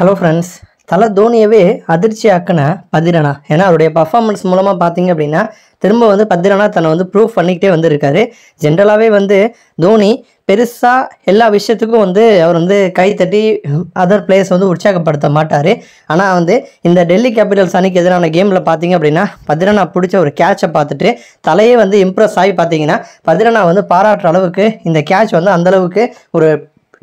hello friends தலை தோனியவே அதிர்ச்சி ஆக்கின பதிரனா ஏன்னா அவருடைய பர்ஃபார்மன்ஸ் மூலமாக பார்த்தீங்க அப்படின்னா திரும்ப வந்து பதிரனா தன்னை வந்து ப்ரூவ் பண்ணிக்கிட்டே வந்திருக்காரு ஜென்ரலாகவே வந்து தோனி பெருசாக எல்லா விஷயத்துக்கும் வந்து அவர் வந்து கை தட்டி அதர் பிளேயர்ஸ் வந்து உற்சாகப்படுத்த மாட்டார் ஆனால் வந்து இந்த டெல்லி கேபிட்டல்ஸ் அணிக்கு எதிரான கேமில் பார்த்தீங்க அப்படின்னா பதிரனா பிடிச்ச ஒரு கேட்சை பார்த்துட்டு தலையே வந்து இம்ப்ரெஸ் ஆகி பார்த்தீங்கன்னா பதிரனா வந்து பாராட்டுற அளவுக்கு இந்த கேட்ச் வந்து அந்தளவுக்கு ஒரு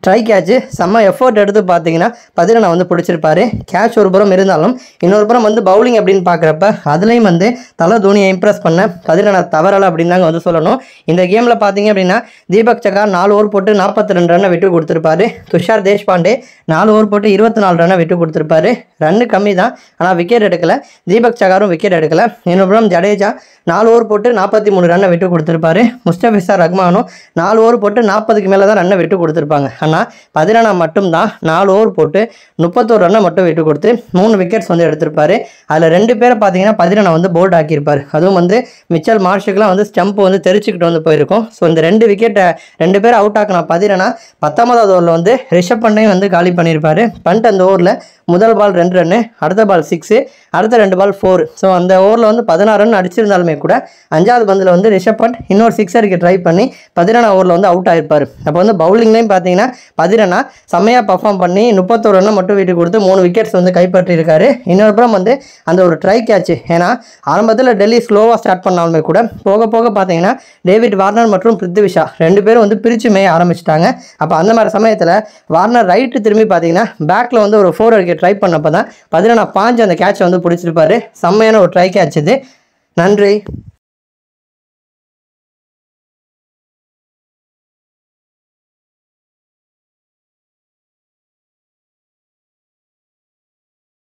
ட்ரை கேட்சு செம்ம எஃபோர்ட் எடுத்து பார்த்தீங்கன்னா பதிரனை வந்து பிடிச்சிருப்பாரு கேட்ச் ஒரு புறம் இருந்தாலும் இன்னொரு புறம் வந்து பவுலிங் அப்படின்னு பார்க்குறப்ப அதுலேயும் வந்து தலை தோனியை இம்ப்ரெஸ் பண்ண பதிரனை தவறலை அப்படின்னு தாங்க வந்து சொல்லணும் இந்த கேமில் பார்த்தீங்க அப்படின்னா தீபக் சகார் நாலு ஓவர் போட்டு நாற்பத்தி ரெண்டு ரன்னை விட்டு கொடுத்துருப்பாரு துஷார் தேஷ்பாண்டே நாலு ஓவர் போட்டு இருபத்தி நாலு ரன்னை விட்டு கொடுத்துருப்பாரு ரன்னு கம்மி தான் ஆனால் விக்கெட் எடுக்கலை தீபக் சகாரும் விக்கெட் எடுக்கலை இன்னொரு புறம் ஜடேஜா நாலு ஓவர் போட்டு நாற்பத்தி மூணு ரன்னை விட்டு கொடுத்துருப்பாரு முஸ்தபிசா ரஹ்மானும் நாலு ஓவர் போட்டு நாற்பதுக்கு மேலே தான் ரன்னை விட்டு கொடுத்துருப்பாங்க பண்ணா மட்டும் மட்டும்தான் நாலு ஓவர் போட்டு முப்பத்தோரு ரன்னை மட்டும் விட்டு கொடுத்து மூணு விக்கெட்ஸ் வந்து எடுத்திருப்பார் அதில் ரெண்டு பேரை பார்த்தீங்கன்னா பதினானா வந்து போல்ட் ஆக்கியிருப்பார் அதுவும் வந்து மிச்சல் மார்ஷுக்கெலாம் வந்து ஸ்டம்ப் வந்து தெரிச்சுக்கிட்டு வந்து போயிருக்கும் ஸோ இந்த ரெண்டு விக்கெட்டை ரெண்டு பேரும் அவுட் ஆக்கினா பதினானா பத்தொன்பதாவது ஓவரில் வந்து ரிஷப் பண்ணையும் வந்து காலி பண்ணியிருப்பார் பண்ணிட்டு அந்த ஓவரில் முதல் பால் ரெண்டு ரன்னு அடுத்த பால் சிக்ஸு அடுத்த ரெண்டு பால் ஃபோர் ஸோ அந்த ஓவரில் வந்து பதினாறு ரன் அடிச்சிருந்தாலுமே கூட அஞ்சாவது பந்தில் வந்து ரிஷப் பண்ட் இன்னொரு சிக்ஸருக்கு ட்ரை பண்ணி பதினாறு ஓவரில் வந்து அவுட் ஆயிருப்பார் அப்போ வந்து பவுலிங்லேயும் பார்த்தீங்கன்னா பதிரனா செம்மையாக பர்ஃபார்ம் பண்ணி முப்பத்தோரு ரன்னை மட்டும் வீட்டுக்கு கொடுத்து மூணு விக்கெட்ஸ் வந்து கைப்பற்றியிருக்காரு இன்னொரு புறம் வந்து அந்த ஒரு ட்ரை கேட்ச் ஏன்னா ஆரம்பத்தில் டெல்லி ஸ்லோவாக ஸ்டார்ட் பண்ணாலுமே கூட போக போக பார்த்தீங்கன்னா டேவிட் வார்னர் மற்றும் பிருத்திவிஷா ரெண்டு பேரும் வந்து பிரித்து மேய ஆரம்பிச்சிட்டாங்க அப்போ அந்த மாதிரி சமயத்தில் வார்னர் ரைட்டு திரும்பி பார்த்தீங்கன்னா பேக்கில் வந்து ஒரு ஃபோர் அடிக்க ட்ரை பண்ணப்போ தான் பதிரனா பாஞ்சு அந்த கேட்சை வந்து பிடிச்சிருப்பாரு செம்மையான ஒரு ட்ரை கேட்ச் இது நன்றி